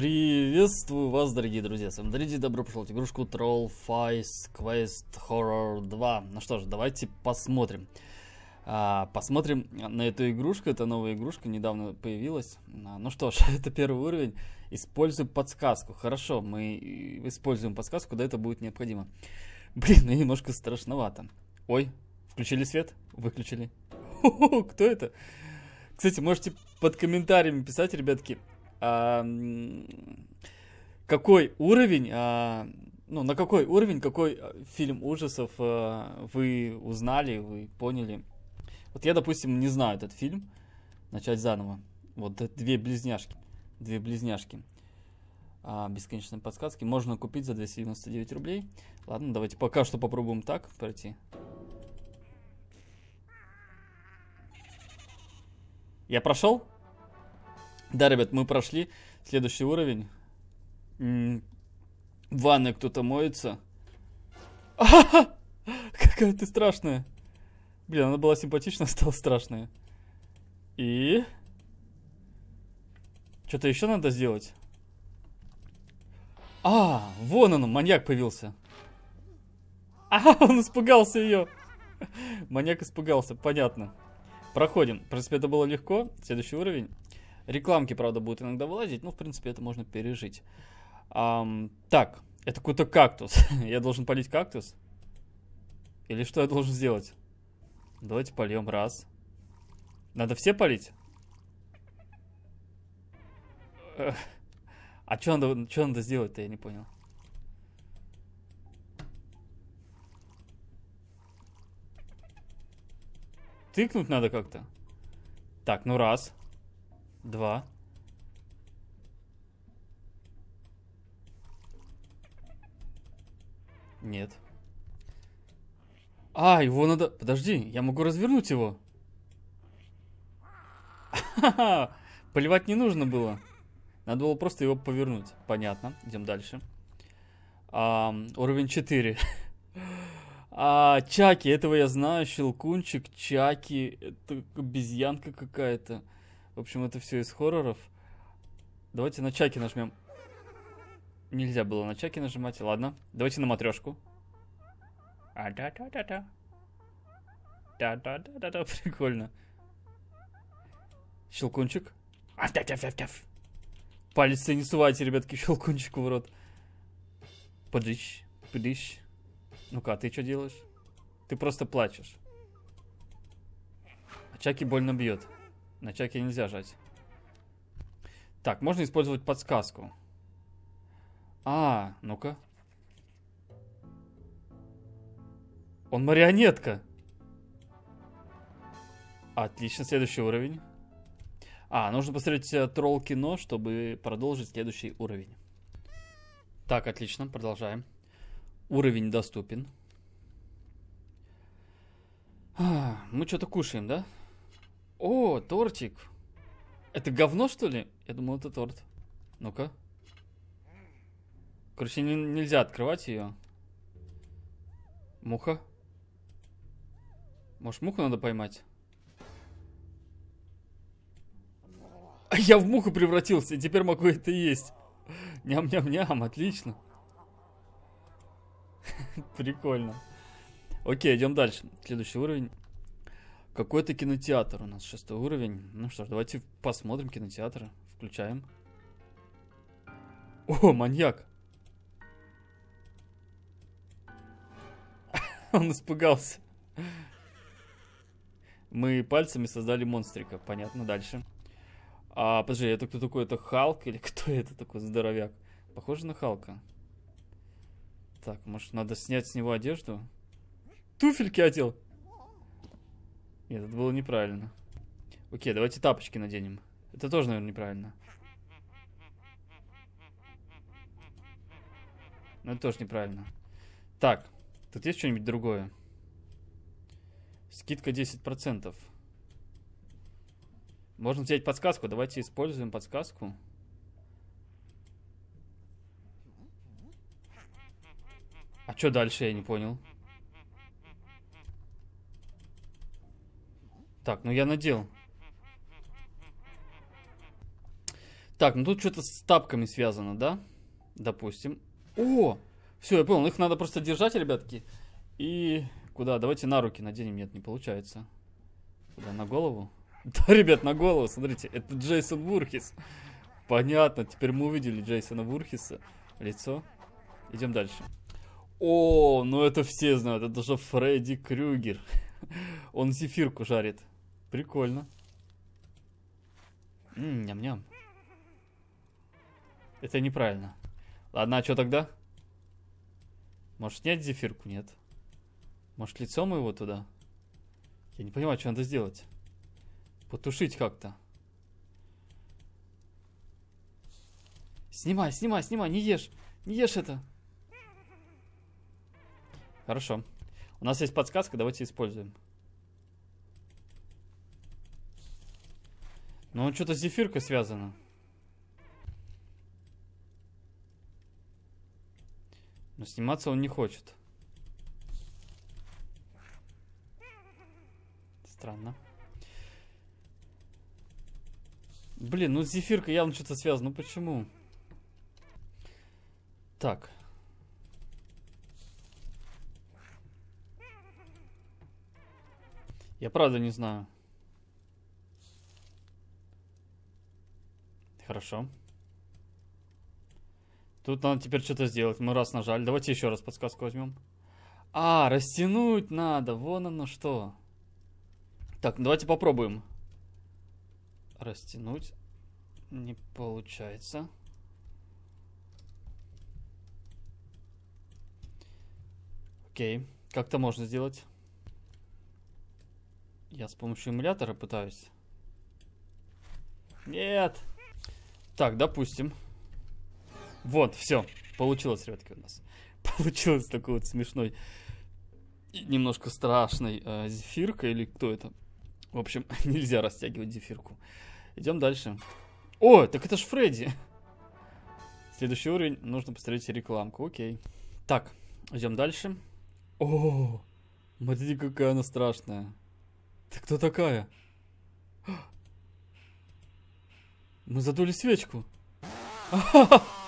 Приветствую вас, дорогие друзья, с вами Дриди, добро пожаловать в игрушку Troll Fice Quest Horror 2. Ну что ж, давайте посмотрим. А, посмотрим на эту игрушку, это новая игрушка, недавно появилась. А, ну что ж, это первый уровень, используем подсказку. Хорошо, мы используем подсказку, когда это будет необходимо. Блин, ну немножко страшновато. Ой, включили свет? Выключили. Хо -хо, кто это? Кстати, можете под комментариями писать, ребятки, какой уровень, а, ну, на какой уровень, какой а, фильм ужасов а, вы узнали, вы поняли. Вот я, допустим, не знаю этот фильм. Начать заново. Вот две близняшки. Две близняшки. А, бесконечные подсказки. Можно купить за 299 рублей. Ладно, давайте пока что попробуем так пройти. Я прошел? Да, ребят, мы прошли следующий уровень. М в ванной кто-то моется. А -ха -ха! Какая ты страшная. Блин, она была симпатичная, а стала страшная. И... Что-то еще надо сделать. А, вон он, маньяк появился. А, он испугался ее. Маньяк испугался, понятно. Проходим. В принципе, это было легко. Следующий уровень. Рекламки, правда, будут иногда вылазить, но, в принципе, это можно пережить. Um, так, это какой-то кактус. я должен полить кактус? Или что я должен сделать? Давайте польем раз. Надо все полить? А что надо, что надо сделать-то, я не понял. Тыкнуть надо как-то. Так, ну раз. Два. Нет. А, его надо... Подожди, я могу развернуть его. Поливать не нужно было. Надо было просто его повернуть. Понятно. Идем дальше. А, уровень 4. А, Чаки, этого я знаю. Щелкунчик, Чаки. Это обезьянка какая-то. В общем, это все из хорроров. Давайте на чаки нажмем. Нельзя было на чаки нажимать. Ладно, давайте на матрешку. А, да-да-да-да. Да-да-да-да-да, прикольно. Щелкунчик. А, да, да, да, да. Палец не сувайте, ребятки, щелкунчику в рот. Подыщ, подыщ. Ну-ка, а ты что делаешь? Ты просто плачешь. А Чаки больно бьет. На чаке нельзя жать. Так, можно использовать подсказку. А, ну-ка. Он марионетка. Отлично, следующий уровень. А, нужно посмотреть э, тролл кино, чтобы продолжить следующий уровень. Так, отлично, продолжаем. Уровень доступен. А, мы что-то кушаем, да? О, тортик. Это говно, что ли? Я думал, это торт. Ну-ка. Короче, не, нельзя открывать ее. Муха. Может, муху надо поймать? Я в муху превратился, и теперь могу это есть. Ням-ням-ням, отлично. Прикольно. Окей, идем дальше. Следующий уровень. Какой-то кинотеатр у нас, шестой уровень. Ну что ж, давайте посмотрим кинотеатр. Включаем. О, маньяк! Он испугался. Мы пальцами создали монстрика. Понятно, дальше. А, подожди, это кто такой? Это Халк или кто это такой здоровяк? Похоже на Халка. Так, может, надо снять с него одежду? Туфельки одел! Нет, это было неправильно. Окей, давайте тапочки наденем. Это тоже, наверное, неправильно. Но это тоже неправильно. Так, тут есть что-нибудь другое? Скидка 10%. Можно взять подсказку. Давайте используем подсказку. А что дальше, я не понял. Так, ну я надел. Так, ну тут что-то с тапками связано, да? Допустим. О! Все, я понял, их надо просто держать, ребятки. И куда? Давайте на руки наденем. Нет, не получается. Куда, на голову? Да, ребят, на голову, смотрите. Это Джейсон Бурхис. Понятно, теперь мы увидели Джейсона Бурхиса. Лицо. Идем дальше. О, ну это все знают, это же Фредди Крюгер. Он зефирку жарит. Прикольно. Ням-ням. Это неправильно. Ладно, а что тогда? Может снять зефирку? Нет. Может лицом его туда? Я не понимаю, что надо сделать. Потушить как-то. Снимай, снимай, снимай, не ешь. Не ешь это. Хорошо. У нас есть подсказка, давайте используем. Но ну, он что-то с зефиркой связано. Но сниматься он не хочет. Странно. Блин, ну с зефиркой явно что-то связано. Ну почему? Так. Я правда не знаю. Хорошо. Тут надо теперь что-то сделать. Мы раз нажали. Давайте еще раз подсказку возьмем. А, растянуть надо. Вон оно что. Так, ну давайте попробуем. Растянуть. Не получается. Окей. Как-то можно сделать. Я с помощью эмулятора пытаюсь. Нет! Так, допустим. Вот, все. Получилось, ребятки, у нас. Получилось такой вот смешной, немножко страшной э, зефирка. Или кто это? В общем, нельзя растягивать зефирку. Идем дальше. О, так это ж Фредди. Следующий уровень. Нужно посмотреть рекламку. Окей. Так, идем дальше. О, смотрите, какая она страшная. Ты кто такая? Мы задули свечку.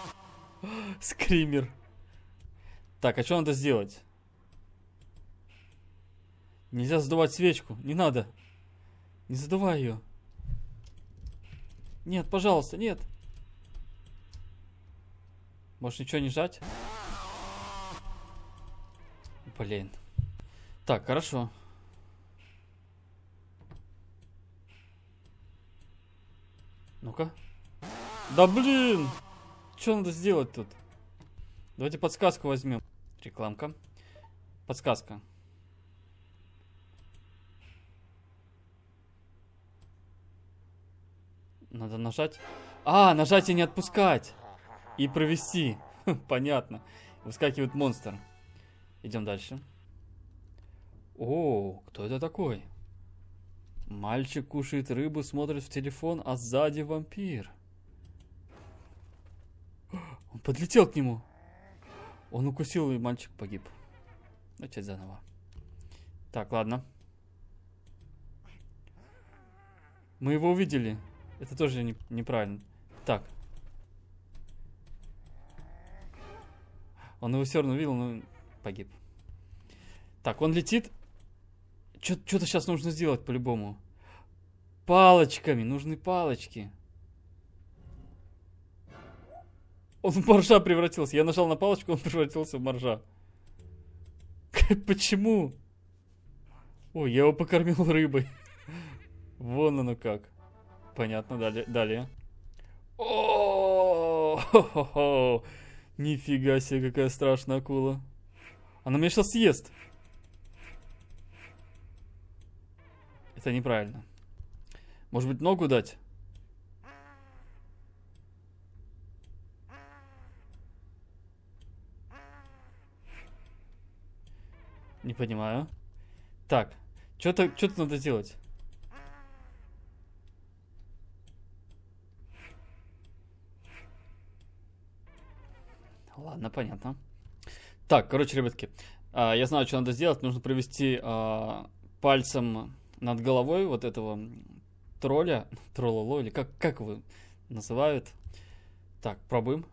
Скример. Так, а что надо сделать? Нельзя задувать свечку. Не надо. Не задувай ее. Нет, пожалуйста, нет. Может ничего не жать? Блин. Так, хорошо. Ну-ка. Да блин! Что надо сделать тут? Давайте подсказку возьмем. Рекламка. Подсказка. Надо нажать. А, нажать и не отпускать. И провести. Хм, понятно. Выскакивает монстр. Идем дальше. О, кто это такой? Мальчик кушает рыбу, смотрит в телефон, а сзади вампир. Он подлетел к нему. Он укусил, и мальчик погиб. Начать заново. Так, ладно. Мы его увидели. Это тоже не, неправильно. Так. Он его все равно увидел, но погиб. Так, он летит. Что-то сейчас нужно сделать по-любому. Палочками, нужны палочки. Он в моржа превратился. Я нажал на палочку, он превратился в моржа. Почему? О, я его покормил рыбой. Вон оно как. Понятно, далее. О, -хо -хо нифига себе, какая страшная акула. Она меня сейчас съест. Это неправильно. Может быть, ногу дать? Не понимаю. Так, что-то что-то надо делать. Ладно, понятно. Так, короче, ребятки, а, я знаю, что надо сделать. Нужно провести а, пальцем над головой вот этого тролля, троллоло, или как, как его называют. Так, пробуем.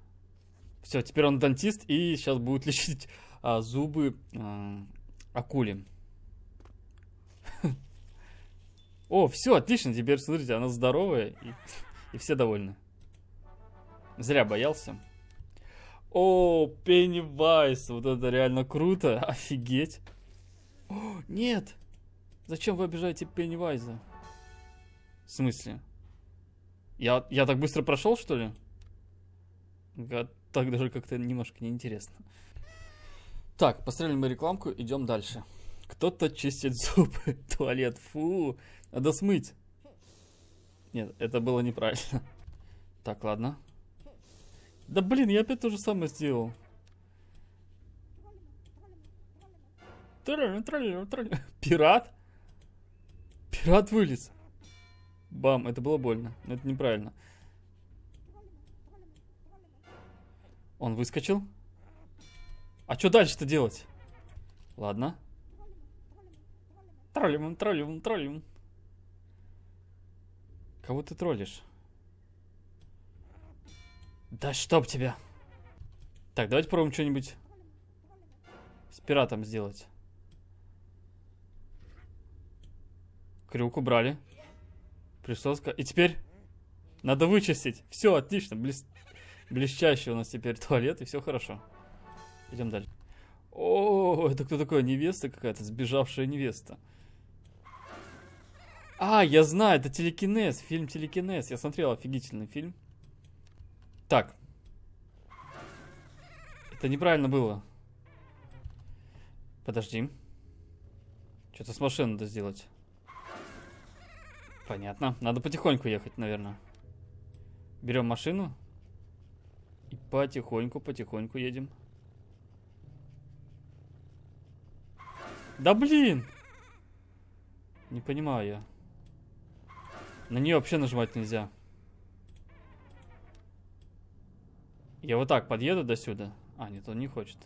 Все, теперь он дантист, и сейчас будет лечить а, зубы а, акули. О, все, отлично, теперь смотрите, она здоровая, и, и все довольны. Зря боялся. О, Пеннивайз, вот это реально круто, офигеть. О, нет, зачем вы обижаете Пеннивайза? В смысле? Я, я так быстро прошел, что ли? Так даже как-то немножко неинтересно. Так, посмотрели мы рекламку, идем дальше. Кто-то чистит зубы, туалет, фу, надо смыть. Нет, это было неправильно. Так, ладно. Да блин, я опять то же самое сделал. Пират? Пират вылез. Бам, это было больно, но это неправильно. Он выскочил? А что дальше-то делать? Ладно. Троллим, троллим, троллим. Кого ты троллишь? Да чтоб тебя. Так, давайте попробуем что-нибудь с пиратом сделать. Крюк убрали. Присоска. И теперь надо вычистить. Все, отлично. Блес... Блестящий у нас теперь туалет, и все хорошо. Идем дальше. О, это кто такой? Невеста какая-то, сбежавшая невеста. А, я знаю, это телекинез, фильм телекинез. Я смотрел офигительный фильм. Так. Это неправильно было. Подожди. Что-то с машиной надо сделать. Понятно. Надо потихоньку ехать, наверное. Берем машину. И потихоньку, потихоньку едем. Да блин! Не понимаю я. На нее вообще нажимать нельзя. Я вот так подъеду до сюда. А, нет, он не хочет.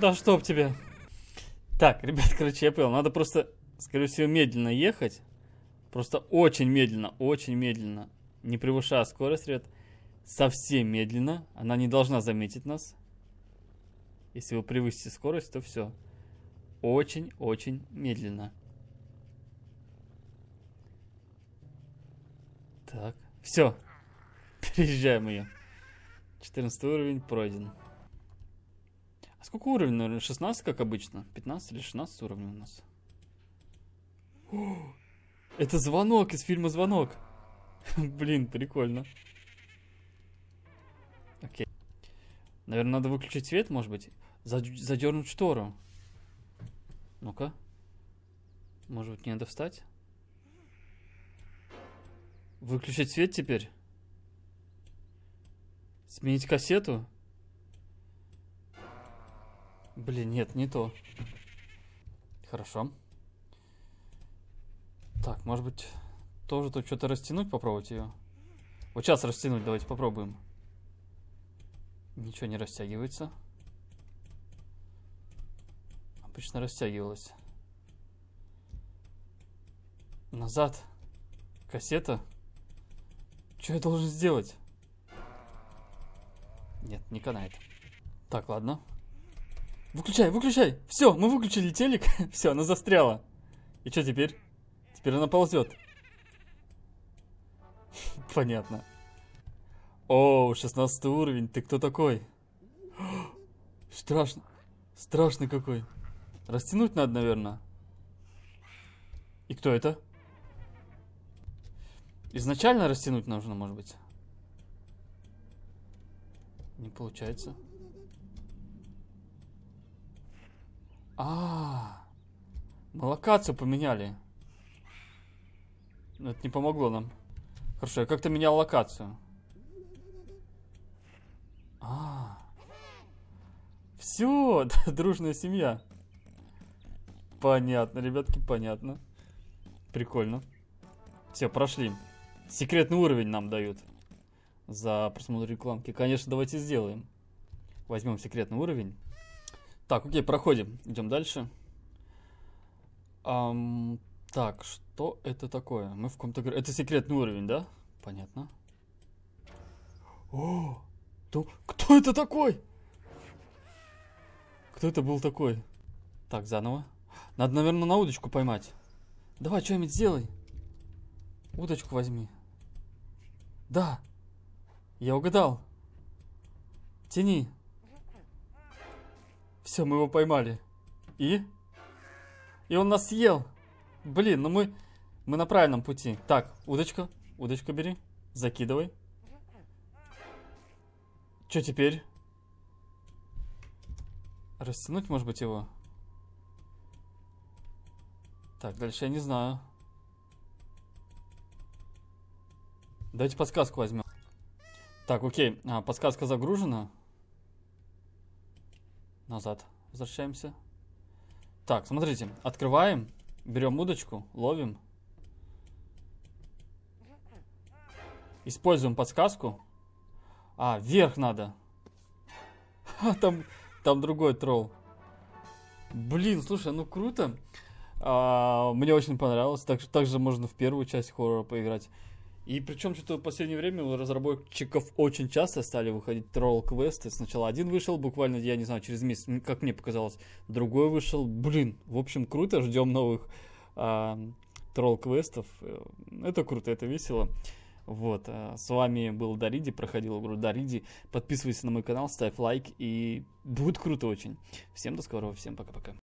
Да чтоб тебе. Так, ребят, короче, я понял. Надо просто, скорее всего, медленно ехать. Просто очень медленно, очень медленно. Не превышая скорость, ребят. Совсем медленно. Она не должна заметить нас. Если вы превысите скорость, то все. Очень-очень медленно. Так, все. Переезжаем ее. 14 уровень пройден. А сколько уровней? Наверное, 16, как обычно. 15 или 16 уровней у нас. О, это звонок из фильма «Звонок». Блин, прикольно. Окей. Наверное, надо выключить свет, может быть. Задернуть штору. Ну-ка. Может быть, не надо встать? Выключить свет теперь? Сменить кассету? Блин, нет, не то. Хорошо. Так, может быть, тоже тут что-то растянуть, попробовать ее? Вот сейчас растянуть, давайте попробуем. Ничего не растягивается. Обычно растягивалось. Назад. Кассета. Что я должен сделать? Нет, не канает. Так, ладно. Ладно. Выключай, выключай! Все, мы выключили телек. Все, она застряла. И что теперь? Теперь она ползет. Понятно. О, 16 уровень. Ты кто такой? Страшно. Страшный какой. Растянуть надо, наверное. И кто это? Изначально растянуть нужно, может быть? Не получается. А, мы локацию поменяли. Это не помогло нам. Хорошо, я как-то менял локацию. А, все, дружная семья. Понятно, ребятки, понятно. Прикольно. Все, прошли. Секретный уровень нам дают за просмотр рекламки. Конечно, давайте сделаем. Возьмем секретный уровень. Так, окей, проходим. Идем дальше. Um, так, что это такое? Мы в каком-то... Это секретный уровень, да? Понятно. О! То... Кто это такой? Кто это был такой? Так, заново. Надо, наверное, на удочку поймать. Давай, что-нибудь сделай. Удочку возьми. Да. Я угадал. Тяни. Все, мы его поймали. И? И он нас съел. Блин, ну мы... Мы на правильном пути. Так, удочка. Удочку бери. Закидывай. Что теперь? Растянуть, может быть, его? Так, дальше я не знаю. Давайте подсказку возьмем. Так, окей. А, подсказка загружена назад возвращаемся. Так, смотрите, открываем, берем удочку, ловим. Используем подсказку. А, вверх надо. А, там, там другой тролл. Блин, слушай, ну круто. А, мне очень понравилось. Так, же можно в первую часть хоррора поиграть. И причем что-то в последнее время у разработчиков очень часто стали выходить тролл-квесты. Сначала один вышел, буквально, я не знаю, через месяц, как мне показалось, другой вышел. Блин, в общем, круто, ждем новых а, тролл-квестов. Э, это круто, это весело. Вот, а, с вами был Дариди, проходил игру Дариди. Подписывайся на мой канал, ставь лайк, и будет круто очень. Всем до скорого, всем пока-пока.